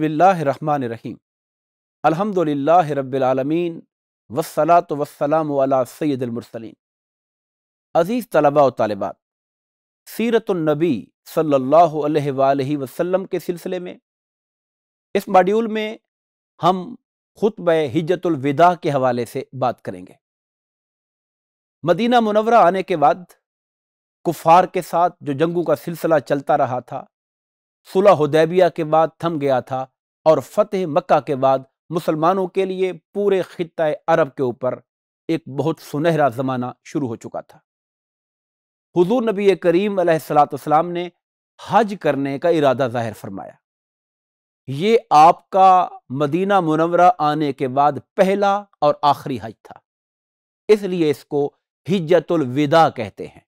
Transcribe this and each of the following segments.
बसमीम अलहमदिल्ला रबालमीन वसलात वसलाम सैदमरसलिन अज़ीज़ तलबा तलबात सीरतुलनबी सल्ला वसम के सिलसिले में इस मॉड्यूल में हम खुतब हिजतुलविदा के हवाले से बात करेंगे मदीना मुनवरा आने के बाद कुफार के साथ जो जंगों का सिलसिला चलता रहा था सुलह हुदैबिया के बाद थम गया था और फतेह मक्का के बाद मुसलमानों के लिए पूरे ख़त्े अरब के ऊपर एक बहुत सुनहरा ज़माना शुरू हो चुका था हुजूर नबी करीम सलाम ने हज करने का इरादा ज़ाहिर फरमाया ये आपका मदीना मुनवरा आने के बाद पहला और आखिरी हज था इसलिए इसको हिजतुल विदा कहते हैं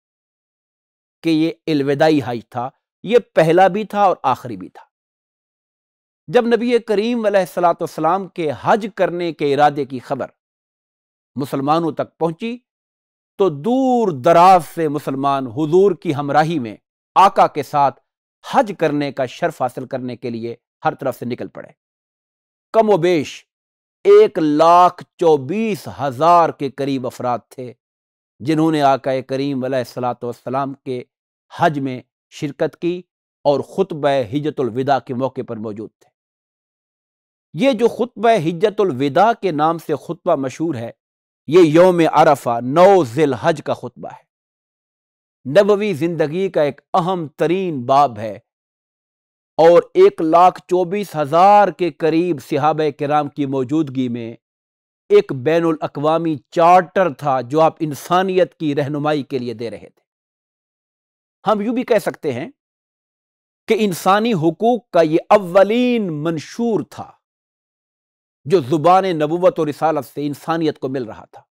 कि ये अलविदाई हज था ये पहला भी था और आखिरी भी था जब नबी करीम सलाम के हज करने के इरादे की खबर मुसलमानों तक पहुंची तो दूर दराज से मुसलमान हुजूर की हमराही में आका के साथ हज करने का शर्फ हासिल करने के लिए हर तरफ से निकल पड़े कमोबेश एक लाख चौबीस हजार के करीब अफराद थे जिन्होंने आका करीम सलाम के हज में शिरकत की और ख़ुतब हिजतुलविदा के मौके पर मौजूद थे ये जो ख़ुतब हिजतुलविदा के नाम से खुतबा मशहूर है ये योम अरफा नौ हज का खुतबा है नबवी ज़िंदगी का एक अहम तरीन बाब है और एक लाख चौबीस हज़ार के करीब सिहाब कराम की मौजूदगी में एक बैन अवी चार्टर था जो आप इंसानियत की रहनुमाई के लिए दे रहे थे हम यूं भी कह सकते हैं कि इंसानी हकूक का यह अवलीन मंशूर था जो ज़ुबान नबूत और रिसालत से इंसानियत को मिल रहा था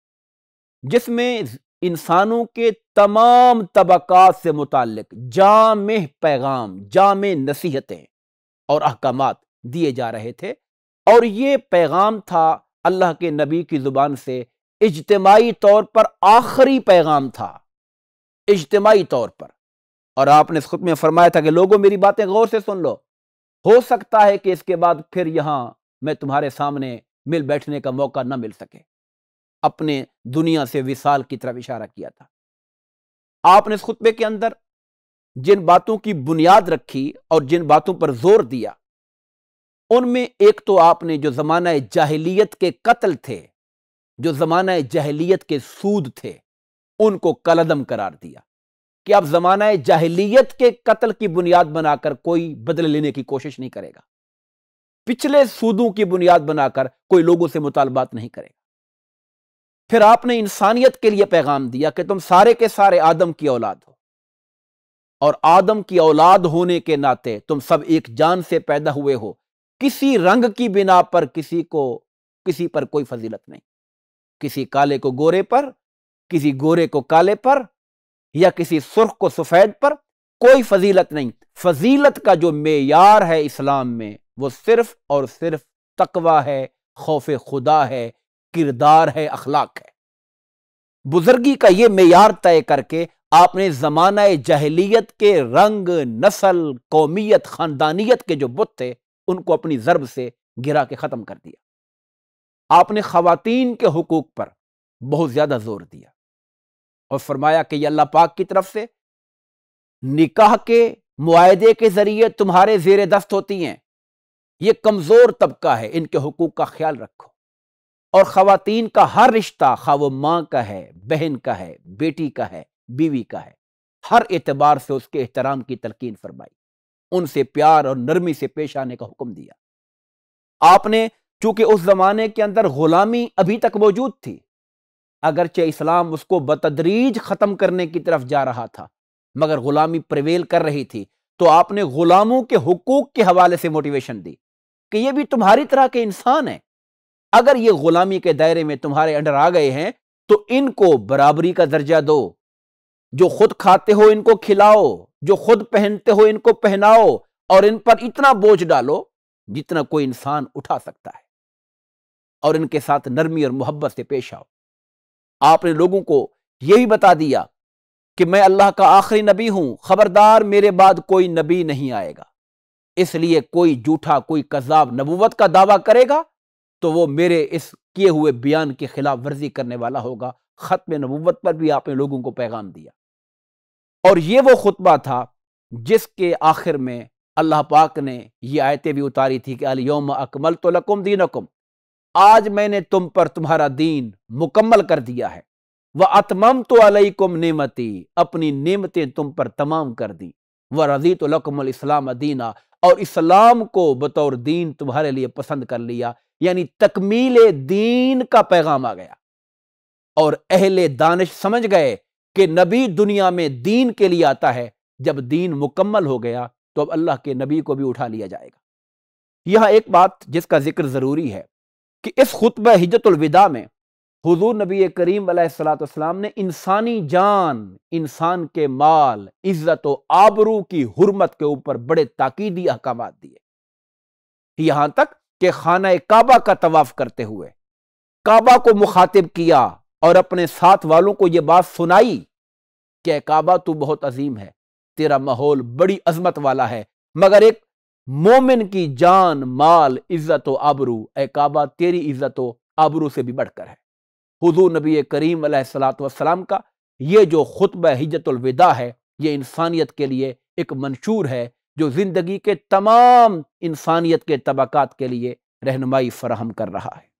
जिसमें इंसानों के तमाम तबक़ात से मुतक जाम पैगाम जाम नसीहतें और अहकाम दिए जा रहे थे और ये पैगाम था अल्लाह के नबी की ज़ुबान से इजतमाही तौर पर आखिरी पैगाम था इजतमाही तौर पर और आपने इस खुद में फरमाया था कि लोगों मेरी बातें गौर से सुन लो हो सकता है कि इसके बाद फिर यहां मैं तुम्हारे सामने मिल बैठने का मौका ना मिल सके अपने दुनिया से विशाल की तरफ इशारा किया था आपने इस खुतबे के अंदर जिन बातों की बुनियाद रखी और जिन बातों पर जोर दिया उनमें एक तो आपने जो ज़माना जाहलीत के कत्ल थे जो ज़माना जहलीत के सूद थे उनको कलदम करार दिया कि आप जमाना जाहिलियत के कत्ल की बुनियाद बनाकर कोई बदले लेने की कोशिश नहीं करेगा पिछले सूदों की बुनियाद बनाकर कोई लोगों से मुतालबात नहीं करेगा फिर आपने इंसानियत के लिए पैगाम दिया कि तुम सारे के सारे आदम की औलाद हो और आदम की औलाद होने के नाते तुम सब एक जान से पैदा हुए हो किसी रंग की बिना पर किसी को किसी पर कोई फजीलत नहीं किसी काले को गोरे पर किसी गोरे को काले पर या किसी सुर्ख को सफ़ेद पर कोई फजीलत नहीं फजीलत का जो मेयार है इस्लाम में वो सिर्फ और सिर्फ तकवा है खौफ खुदा है किरदार है अखलाक है बुजुर्गी का ये मेयार तय करके आपने ज़माना जहलीत के रंग नस्ल कौमियत ख़ानदानियत के जो बुत थे उनको अपनी ज़रब से गिरा के ख़त्म कर दिया आपने खातन के हकूक़ पर बहुत ज़्यादा ज़ोर दिया और फरमाया कि अल्लाह पाक की तरफ से निकाह के मुआदे के ज़रिए तुम्हारे जेर दस्त होती हैं ये कमज़ोर तबका है इनके हकूक़ का ख्याल रखो और खातन का हर रिश्ता खा वो माँ का है बहन का है बेटी का है बीवी का है हर एतबार से उसके एहतराम की तलकिन फरमाई उनसे प्यार और नरमी से पेश आने का हुक्म दिया आपने चूंकि उस जमाने के अंदर गुलामी अभी तक मौजूद थी अगरचे इस्लाम उसको बतदरीज ख़त्म करने की तरफ जा रहा था मगर ग़ुलामी प्रवेल कर रही थी तो आपने ग़ुलामों के हकूक़ के हवाले से मोटिवेशन दी कि ये भी तुम्हारी तरह के इंसान है अगर ये ग़ुलामी के दायरे में तुम्हारे अंडर आ गए हैं तो इनको बराबरी का दर्जा दो जो खुद खाते हो इनको खिलाओ जो खुद पहनते हो इनको पहनाओ और इन पर इतना बोझ डालो जितना कोई इंसान उठा सकता है और इनके साथ नरमी और मोहब्बत से पेश आओ आपने लोगों को यह भी बता दिया कि मैं अल्लाह का आखिरी नबी हूं खबरदार मेरे बाद कोई नबी नहीं आएगा इसलिए कोई जूठा कोई कजाब नबूवत का दावा करेगा तो वो मेरे इस किए हुए बयान की खिलाफ वर्जी करने वाला होगा ख़त्म नबूवत पर भी आपने लोगों को पैगाम दिया और ये वो खुतबा था जिसके आखिर में अल्लाह पाक ने ये आयतें भी उतारी थी कि अलयम अकमल तो लकुम नकुम आज मैंने तुम पर तुम्हारा दीन मुकम्मल कर दिया है वह अतमम तो अलई कुम नेमती अपनी नियमतें तुम पर तमाम कर दी वह रजी तो इस्लाम दीना और इस्लाम को बतौर दीन तुम्हारे लिए पसंद कर लिया यानी तकमील दीन का पैगाम आ गया और अहले दानिश समझ गए कि नबी दुनिया में दीन के लिए आता है जब दीन मुकम्मल हो गया तो अब अल्लाह के नबी को भी उठा लिया जाएगा यह एक बात जिसका जिक्र ज़रूरी है कि इस खुतब हिजतुलविदा में हजूर नबी करीम सलाम ने इंसानी जान इंसान के माल इज्जत आबरू की हरमत के ऊपर बड़े ताकीदी अहकाम दिए यहां तक कि खाना काबा का तवाफ करते हुए काबा को मुखातिब किया और अपने साथ वालों को यह बात सुनाई कि काबा तू बहुत अजीम है तेरा माहौल बड़ी अजमत वाला है मगर एक मोमिन की जान माल इज्जत आबरू ए काबा तेरी इज्जत आबरू से भी बढ़कर है हजू नबी करीम सलातम का ये जो खुतब हिजतुलविदा है ये इंसानियत के लिए एक मंशूर है जो ज़िंदगी के तमाम इंसानियत के तबक़ात के लिए रहनुमाई फराहम कर रहा है